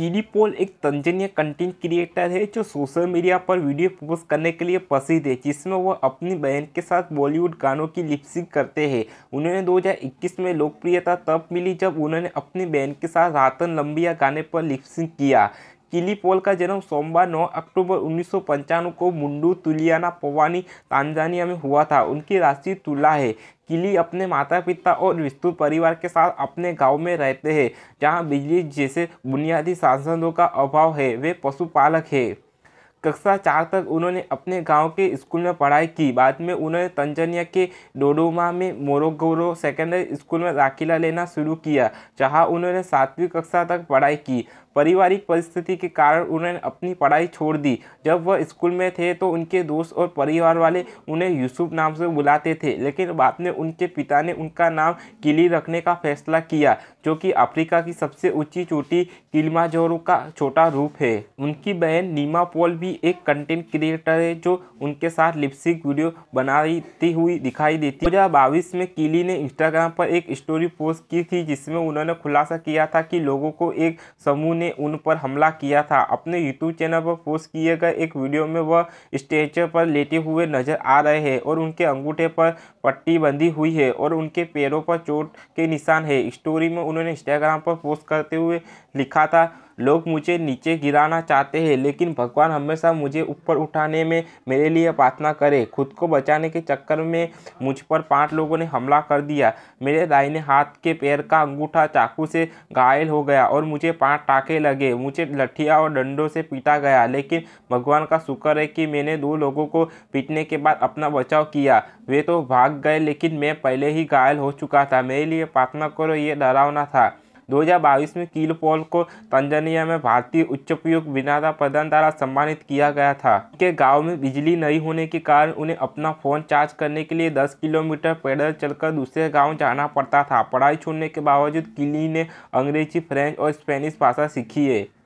TD पोल एक तंजनीय content creator है जो सोशल मीडिया पर वीडियो पोस्ट करने के लिए प्रसिद्ध है जिसमें वह अपनी बहन के साथ बॉलीवुड गानों की लिपसिंग करते हैं उन्हें 2021 में लोकप्रियता तब मिली जब उन्होंने अपनी बहन के साथ रातन लंबिया गाने पर लिपसिंग किया किली पोल का जन्म सोमवार 9 अक्टूबर उन्नीस को मुंडू तुलियाना पवानी तांजानिया में हुआ था उनकी राशि तुला है किली अपने माता पिता और विस्तृत परिवार के साथ अपने गांव में रहते हैं जहां बिजली जैसे बुनियादी संसाधनों का अभाव है वे पशुपालक है कक्षा चार तक उन्होंने अपने गांव के स्कूल में पढ़ाई की बाद में उन्होंने तंजनिया के डोडोमा में मोरोगोरो सेकेंडरी स्कूल में दाखिला लेना शुरू किया जहां उन्होंने सातवीं कक्षा तक पढ़ाई की पारिवारिक परिस्थिति के कारण उन्होंने अपनी पढ़ाई छोड़ दी जब वह स्कूल में थे तो उनके दोस्त और परिवार वाले उन्हें यूसुफ नाम से बुलाते थे लेकिन बाद में उनके पिता ने उनका नाम किली रखने का फैसला किया जो कि अफ्रीका की सबसे ऊंची चोटी किलमाजोरो का छोटा रूप है उनकी बहन नीमा पॉल भी एक कंटेंट क्रिएटर है जो उनके साथ लिपसिक वीडियो बनाती हुई दिखाई देती दो बाईस में किली ने इंस्टाग्राम पर एक स्टोरी पोस्ट की थी जिसमें उन्होंने खुलासा किया था कि लोगों को एक समूह ने उन पर हमला किया था अपने यूट्यूब चैनल पर पोस्ट किए गए एक वीडियो में वह स्टेचर पर लेटे हुए नजर आ रहे हैं और उनके अंगूठे पर पट्टी बंधी हुई है और उनके पैरों पर चोट के निशान है स्टोरी में उन्होंने इंस्टाग्राम पर पोस्ट करते हुए लिखा था लोग मुझे नीचे गिराना चाहते हैं लेकिन भगवान हमेशा मुझे ऊपर उठाने में मेरे लिए प्रार्थना करे खुद को बचाने के चक्कर में मुझ पर पाँच लोगों ने हमला कर दिया मेरे दाहिने हाथ के पैर का अंगूठा चाकू से घायल हो गया और मुझे पाँच टाके लगे मुझे लठिया और डंडों से पीटा गया लेकिन भगवान का शुक्र है कि मैंने दो लोगों को पीटने के बाद अपना बचाव किया वे तो भाग गए लेकिन मैं पहले ही घायल हो चुका था मेरे लिए प्रार्थना करो ये डरावना था 2022 में कील पॉल को तंजानिया में भारतीय उच्चोपयोग विनादा प्रधान द्वारा सम्मानित किया गया था उनके गाँव में बिजली नहीं होने के कारण उन्हें अपना फ़ोन चार्ज करने के लिए दस किलोमीटर पैदल चलकर दूसरे गाँव जाना पड़ता था पढ़ाई छोड़ने के बावजूद किली ने अंग्रेजी फ्रेंच और स्पेनिश भाषा सीखी है